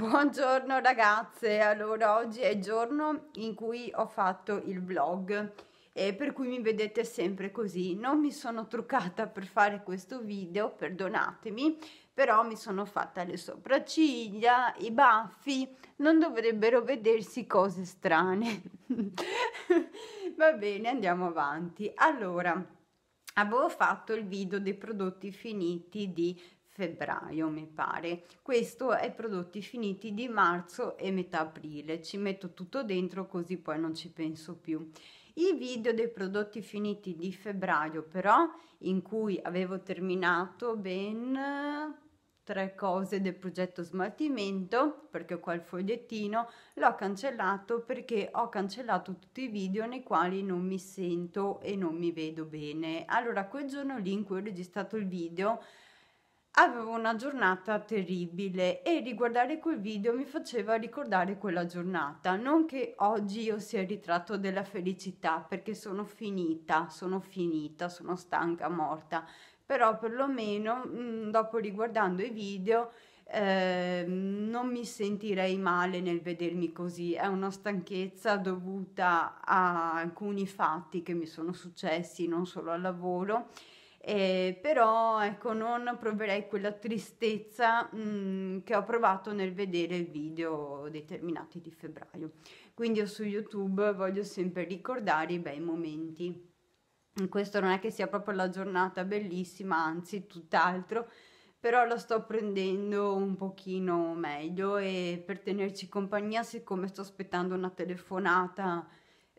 Buongiorno ragazze, allora oggi è il giorno in cui ho fatto il vlog e eh, per cui mi vedete sempre così. Non mi sono truccata per fare questo video, perdonatemi, però mi sono fatta le sopracciglia, i baffi, non dovrebbero vedersi cose strane. Va bene, andiamo avanti. Allora, avevo fatto il video dei prodotti finiti di febbraio, mi pare. Questo è prodotti finiti di marzo e metà aprile. Ci metto tutto dentro così poi non ci penso più. I video dei prodotti finiti di febbraio però, in cui avevo terminato ben tre cose del progetto smaltimento, perché ho qua il fogliettino, l'ho cancellato perché ho cancellato tutti i video nei quali non mi sento e non mi vedo bene. Allora quel giorno lì in cui ho registrato il video Avevo una giornata terribile e riguardare quel video mi faceva ricordare quella giornata. Non che oggi io sia il ritratto della felicità perché sono finita, sono finita, sono stanca, morta. Però perlomeno mh, mm, dopo riguardando i video eh, non mi sentirei male nel vedermi così, è una stanchezza dovuta a alcuni fatti che mi sono successi non solo al lavoro eh, però ecco non proverei quella tristezza mh, mm, che ho provato nel vedere il video determinati di febbraio quindi io su youtube voglio sempre ricordare i bei momenti questo non è che sia proprio la giornata bellissima anzi tutt'altro però la sto prendendo un pochino meglio e per tenerci compagnia siccome sto aspettando una telefonata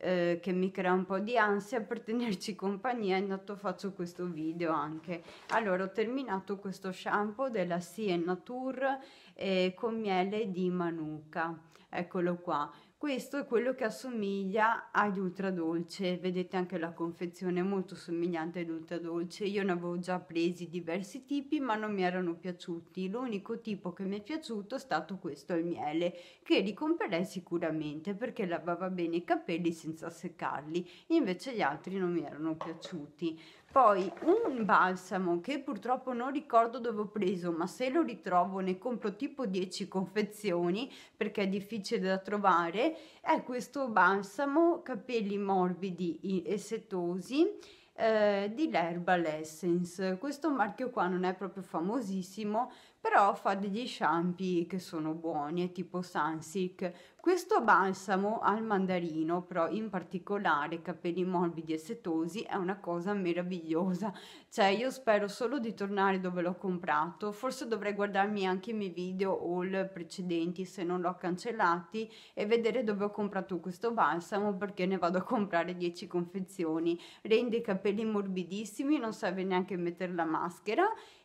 eh, che mi crea un po' di ansia per tenerci compagnia intanto faccio questo video anche allora ho terminato questo shampoo della Sien Nature eh, con miele di manuka eccolo qua questo è quello che assomiglia agli ultra dolce, vedete anche la confezione è molto somigliante agli dolce, io ne avevo già presi diversi tipi ma non mi erano piaciuti, l'unico tipo che mi è piaciuto è stato questo al miele, che ricomperei sicuramente perché lavava bene i capelli senza seccarli, invece gli altri non mi erano piaciuti. Poi un balsamo che purtroppo non ricordo dove ho preso, ma se lo ritrovo ne compro tipo 10 confezioni perché è difficile da trovare è questo balsamo capelli morbidi e setosi eh, di l'Herbal Essence. Questo marchio qua non è proprio famosissimo, però fa degli shampoo che sono buoni, è tipo Sunsilk. Questo balsamo al mandarino, però in particolare capelli morbidi e setosi, è una cosa meravigliosa. Cioè io spero solo di tornare dove l'ho comprato, forse dovrei guardarmi anche i miei video haul precedenti se non l'ho cancellati e vedere dove ho comprato questo balsamo perché ne vado a comprare 10 confezioni. Rende i capelli morbidissimi, non serve neanche mettere la maschera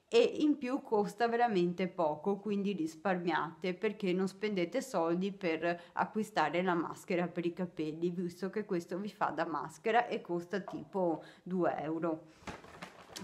e in più costa veramente poco, quindi risparmiate perché non spendete soldi per acquistare la maschera per i capelli, visto che questo vi fa da maschera e costa tipo 2 euro.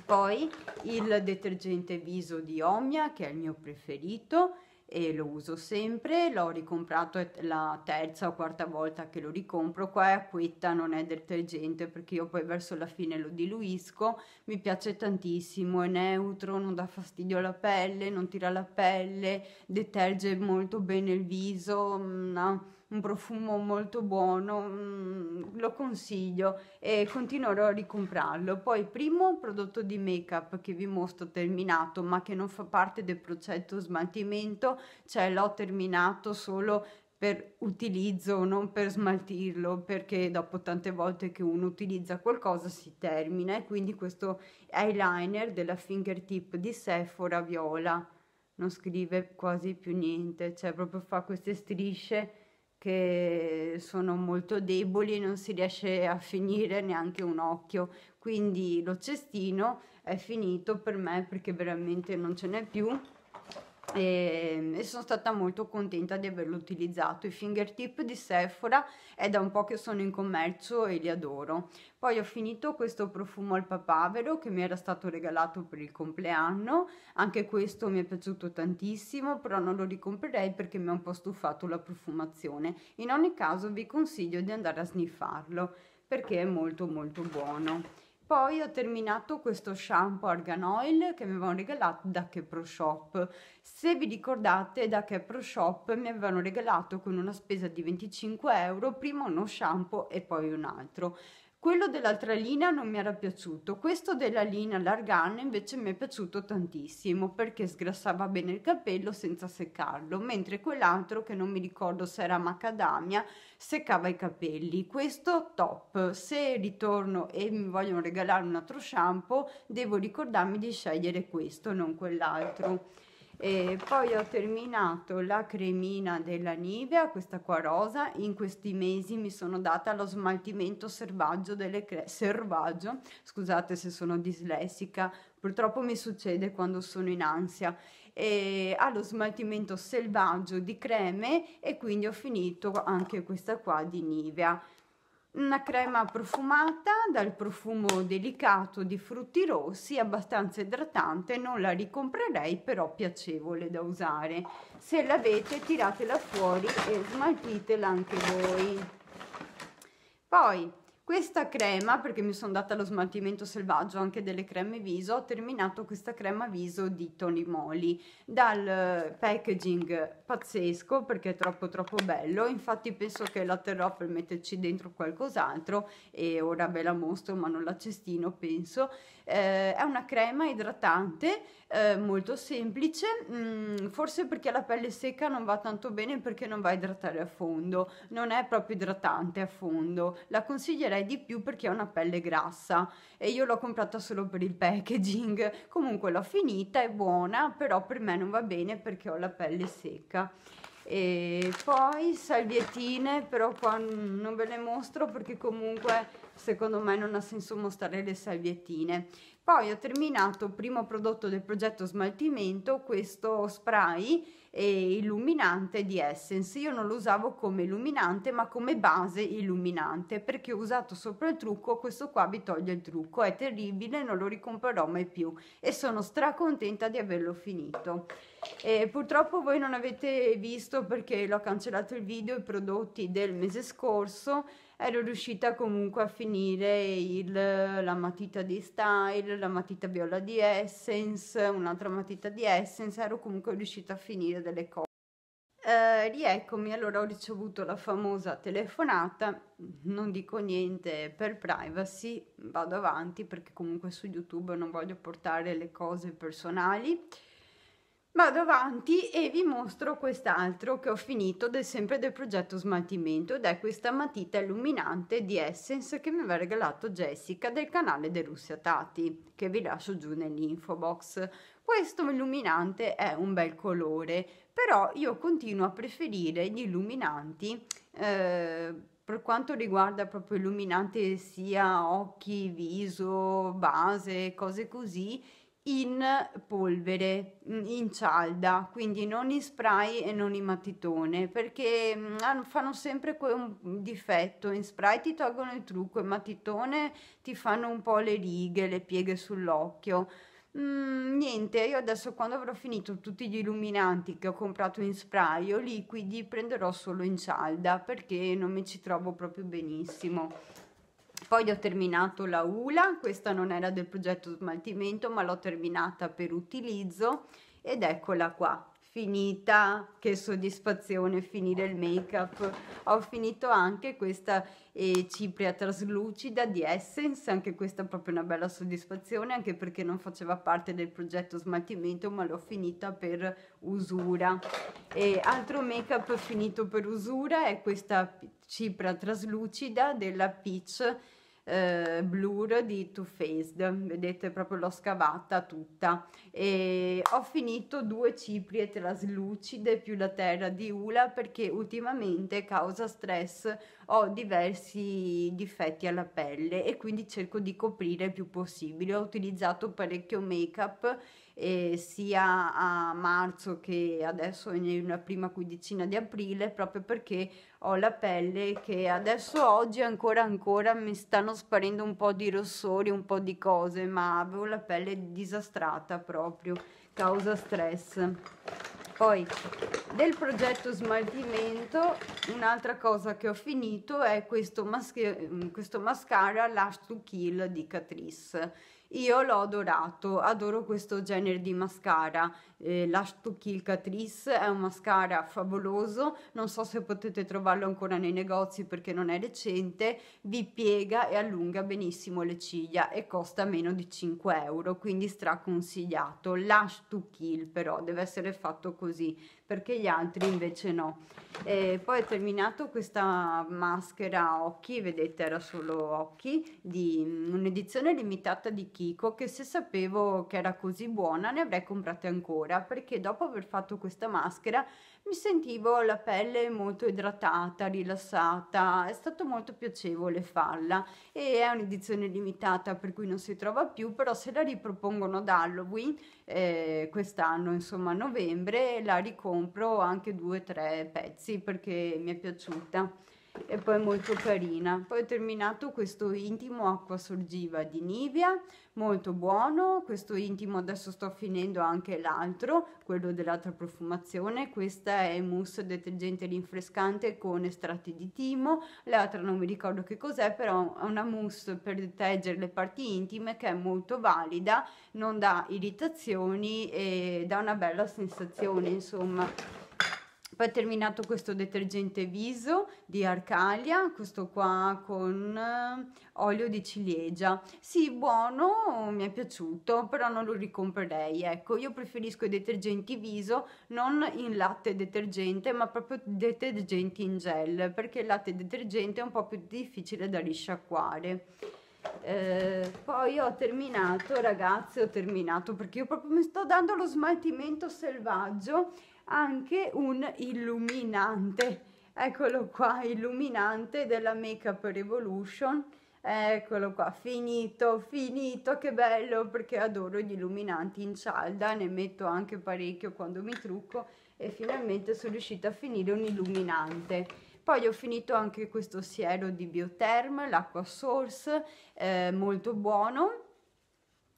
Poi il detergente viso di Omia che è il mio preferito e lo uso sempre, l'ho ricomprato la terza o quarta volta che lo ricompro, qua è acquetta, non è detergente perché io poi verso la fine lo diluisco, mi piace tantissimo, è neutro, non dà fastidio alla pelle, non tira la pelle, deterge molto bene il viso, no? Mm, un profumo molto buono, mm, lo consiglio e continuerò a ricomprarlo. Poi primo prodotto di make up che vi mostro terminato ma che non fa parte del progetto smaltimento, cioè l'ho terminato solo per utilizzo, non per smaltirlo, perché dopo tante volte che uno utilizza qualcosa si termina e quindi questo eyeliner della fingertip di Sephora Viola non scrive quasi più niente, cioè proprio fa queste strisce che sono molto deboli, non si riesce a finire neanche un occhio. Quindi lo cestino è finito per me perché veramente non ce n'è più. Ehm, e, sono stata molto contenta di averlo utilizzato. I fingertip di Sephora è da un po' che sono in commercio e li adoro. Poi ho finito questo profumo al papavero che mi era stato regalato per il compleanno, anche questo mi è piaciuto tantissimo, però non lo ricomprerei perché mi ha un po' stufato la profumazione. In ogni caso vi consiglio di andare a sniffarlo perché è molto molto buono poi ho terminato questo shampoo Argan Oil che mi avevano regalato da Kepro Shop. Se vi ricordate da Kepro Shop mi avevano regalato con una spesa di 25 euro prima uno shampoo e poi un altro. Quello dell'altra linea non mi era piaciuto, questo della linea Largan invece mi è piaciuto tantissimo perché sgrassava bene il capello senza seccarlo, mentre quell'altro che non mi ricordo se era macadamia seccava i capelli. Questo top, se ritorno e mi vogliono regalare un altro shampoo devo ricordarmi di scegliere questo, non quell'altro. E poi ho terminato la cremina della Nivea, questa qua rosa. In questi mesi mi sono data allo smaltimento selvaggio delle cre- Scusate se sono dislessica, purtroppo mi succede quando sono in ansia. E allo smaltimento selvaggio di creme e quindi ho finito anche questa qua di Nivea una crema profumata dal profumo delicato di frutti rossi, abbastanza idratante, non la ricomprerei però piacevole da usare. Se l'avete tiratela fuori e smaltitela anche voi. Poi questa crema, perché mi sono data lo smaltimento selvaggio anche delle creme viso, ho terminato questa crema viso di Tony Moly dal eh, packaging pazzesco perché è troppo troppo bello, infatti penso che la terrò per metterci dentro qualcos'altro e ora ve la mostro ma non la cestino penso eh, è una crema idratante, eh, molto semplice, mm, forse perché la pelle secca non va tanto bene perché non va a idratare a fondo, non è proprio idratante a fondo, la consiglierei di più perché è una pelle grassa e io l'ho comprata solo per il packaging, comunque l'ho finita, è buona, però per me non va bene perché ho la pelle secca e poi salviettine però qua non ve le mostro perché comunque secondo me non ha senso mostrare le salviettine poi ho terminato il primo prodotto del progetto smaltimento questo spray eh, illuminante di Essence. Io non lo usavo come illuminante, ma come base illuminante, perché ho usato sopra il trucco, questo qua vi toglie il trucco, è terribile, non lo ricomprerò mai più e sono stracontenta di averlo finito. E purtroppo voi non avete visto perché l'ho cancellato il video i prodotti del mese scorso ero riuscita comunque a finire il, la matita di Style, la matita viola di Essence, un'altra matita di Essence, ero comunque riuscita a finire delle cose. Eh, rieccomi, allora ho ricevuto la famosa telefonata, non dico niente per privacy, vado avanti perché comunque su YouTube non voglio portare le cose personali vado avanti e vi mostro quest'altro che ho finito del, sempre del progetto smaltimento ed è questa matita illuminante di Essence che mi aveva regalato Jessica del canale De Russia Tati che vi lascio giù nell'info box questo illuminante è un bel colore però io continuo a preferire gli illuminanti eh, per quanto riguarda proprio illuminanti sia occhi, viso, base, cose così in polvere, mm, in cialda, quindi non in spray e non in matitone, perché mm, fanno sempre un difetto, in spray ti tolgono il trucco, in matitone ti fanno un po' le righe, le pieghe sull'occhio. Mm, niente, io adesso quando avrò finito tutti gli illuminanti che ho comprato in spray o liquidi prenderò solo in cialda perché non mi ci trovo proprio benissimo. Poi ho terminato la ULA, questa non era del progetto smaltimento ma l'ho terminata per utilizzo ed eccola qua, finita, che soddisfazione finire il make up. Ho finito anche questa eh, cipria traslucida di Essence, anche questa è proprio una bella soddisfazione, anche perché non faceva parte del progetto smaltimento, ma l'ho finita per usura. E altro make up finito per usura è questa cipria traslucida della Peach eh, blur di Too Faced vedete proprio l'ho scavata tutta e ho finito due ciprie traslucide più la terra di Ula perché ultimamente causa stress ho diversi difetti alla pelle e quindi cerco di coprire il più possibile ho utilizzato parecchio make up eh, sia a marzo che adesso nella prima quindicina di aprile proprio perché ho la pelle che adesso oggi ancora ancora mi stanno sparendo un po' di rossori, un po' di cose, ma avevo la pelle disastrata proprio causa stress. Poi del progetto smaltimento un'altra cosa che ho finito è questo, questo mascara Lash to Kill di Catrice io l'ho adorato, adoro questo genere di mascara, eh, to Kill Catrice è un mascara favoloso, non so se potete trovarlo ancora nei negozi perché non è recente, vi piega e allunga benissimo le ciglia e costa meno di 5 euro, quindi straconsigliato. Lash to Kill però deve essere fatto così perché gli altri invece no. E poi ho terminato questa maschera occhi, vedete era solo occhi, di un'edizione limitata di Kill antico che se sapevo che era così buona ne avrei comprate ancora perché dopo aver fatto questa maschera mi sentivo la pelle molto idratata, rilassata, è stato molto piacevole farla e è un'edizione limitata per cui non si trova più, però se la ripropongono ad Halloween eh, quest'anno, insomma a novembre, la ricompro anche due o tre pezzi perché mi è piaciuta e poi molto carina. Poi ho terminato questo intimo acqua sorgiva di Nivea, molto buono, questo intimo adesso sto finendo anche l'altro, quello dell'altra profumazione, questa è mousse detergente rinfrescante con estratti di timo, l'altra non mi ricordo che cos'è, però è una mousse per proteggere le parti intime che è molto valida, non dà irritazioni e dà una bella sensazione, insomma poi ho terminato questo detergente viso di Arcalia, questo qua con eh, olio di ciliegia. Sì, buono, mi è piaciuto, però non lo ricomprerei. Ecco, io preferisco i detergenti viso non in latte detergente, ma proprio detergenti in gel, perché il latte detergente è un po' più difficile da risciacquare. Eh, poi ho terminato ragazzi ho terminato perché io proprio mi sto dando lo smaltimento selvaggio anche un illuminante eccolo qua illuminante della make up revolution eccolo qua finito finito che bello perché adoro gli illuminanti in cialda ne metto anche parecchio quando mi trucco e finalmente sono riuscita a finire un illuminante poi ho finito anche questo siero di Biotherm, l'acqua source, eh, molto buono.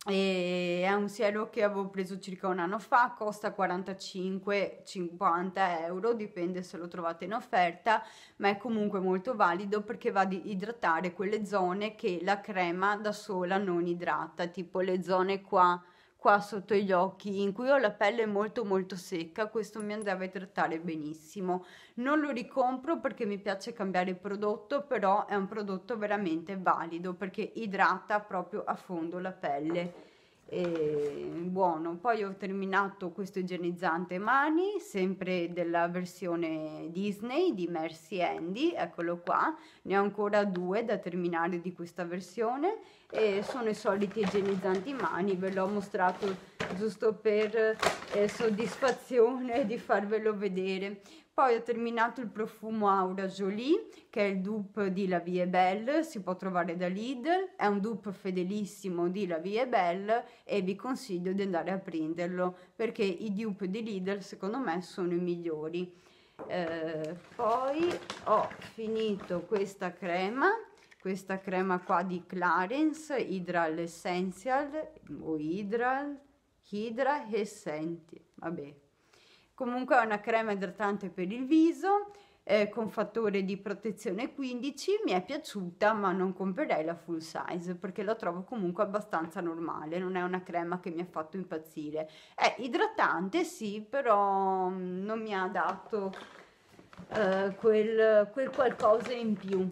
E è un siero che avevo preso circa un anno fa, costa 45-50 euro, dipende se lo trovate in offerta, ma è comunque molto valido perché va ad idratare quelle zone che la crema da sola non idrata, tipo le zone qua qua sotto gli occhi in cui ho la pelle molto molto secca questo mi andava a trattare benissimo non lo ricompro perché mi piace cambiare prodotto però è un prodotto veramente valido perché idrata proprio a fondo la pelle eh, buono. Poi ho terminato questo igienizzante mani, sempre della versione Disney di Mercy Andy, eccolo qua, ne ho ancora due da terminare di questa versione e sono i soliti igienizzanti mani, ve l'ho mostrato giusto per eh, soddisfazione di farvelo vedere. Poi ho terminato il profumo Aura Jolie, che è il dupe di La Vie Belle, si può trovare da Lidl, è un dupe fedelissimo di La Vie Belle e vi consiglio di andare a prenderlo perché i dupe di Lidl secondo me sono i migliori. Eh, poi ho finito questa crema, questa crema qua di Clarence, Hydral Essential o Hydral, Hydra Essential, vabbè Comunque è una crema idratante per il viso eh, con fattore di protezione 15, mi è piaciuta ma non comprerei la full size perché la trovo comunque abbastanza normale, non è una crema che mi ha fatto impazzire. È idratante sì, però mm, non mi ha dato eh, quel, quel qualcosa in più.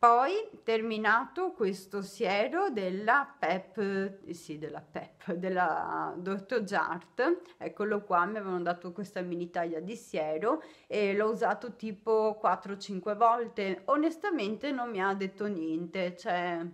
Poi terminato questo siero della PEP, eh, sì della PEP, della Dr. Jart, eccolo qua, mi avevano dato questa mini taglia di siero e l'ho usato tipo 4-5 volte, onestamente non mi ha detto niente, cioè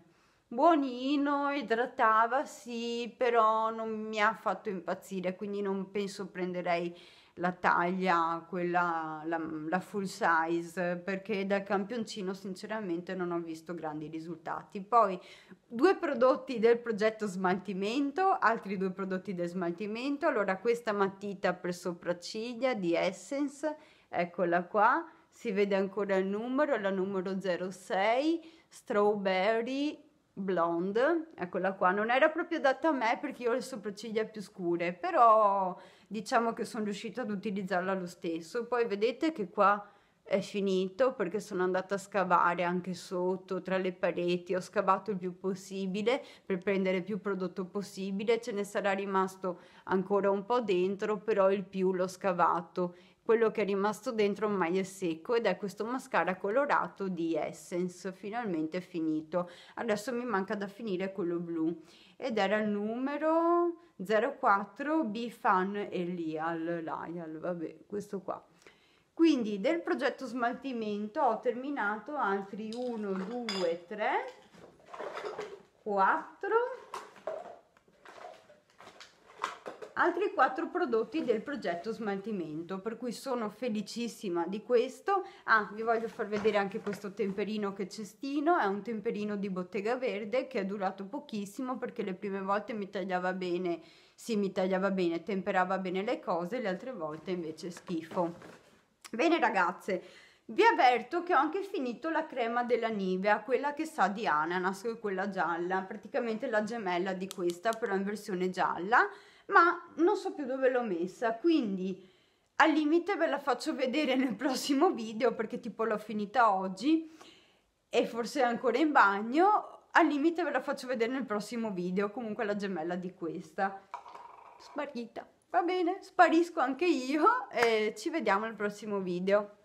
buonino, idratava sì, però non mi ha fatto impazzire, quindi non penso prenderei la taglia, quella, la, la, full size, perché dal campioncino sinceramente non ho visto grandi risultati. Poi due prodotti del progetto smaltimento, altri due prodotti del smaltimento, allora questa matita per sopracciglia di Essence, eccola qua, si vede ancora il numero, la numero 06, Strawberry Blonde, eccola qua, non era proprio adatta a me perché io ho le sopracciglia più scure, però diciamo che sono riuscita ad utilizzarla lo stesso. Poi vedete che qua è finito perché sono andata a scavare anche sotto tra le pareti ho scavato il più possibile per prendere più prodotto possibile ce ne sarà rimasto ancora un po' dentro però il più l'ho scavato quello che è rimasto dentro ormai è secco ed è questo mascara colorato di Essence finalmente finito adesso mi manca da finire quello blu ed era il numero 04 Bifan Elial, Lial, vabbè, questo qua. Quindi del progetto smaltimento ho terminato altri 1, 2, 3, 4, altri quattro prodotti del progetto smaltimento per cui sono felicissima di questo ah vi voglio far vedere anche questo temperino che cestino è un temperino di bottega verde che è durato pochissimo perché le prime volte mi tagliava bene sì mi tagliava bene temperava bene le cose le altre volte invece schifo bene ragazze vi avverto che ho anche finito la crema della Nivea, quella che sa di ananas, quella gialla, praticamente la gemella di questa però in versione gialla ma non so più dove l'ho messa, quindi al limite ve la faccio vedere nel prossimo video perché tipo l'ho finita oggi e forse è ancora in bagno, al limite ve la faccio vedere nel prossimo video, comunque la gemella di questa, sparita. Va bene, sparisco anche io e ci vediamo al prossimo video.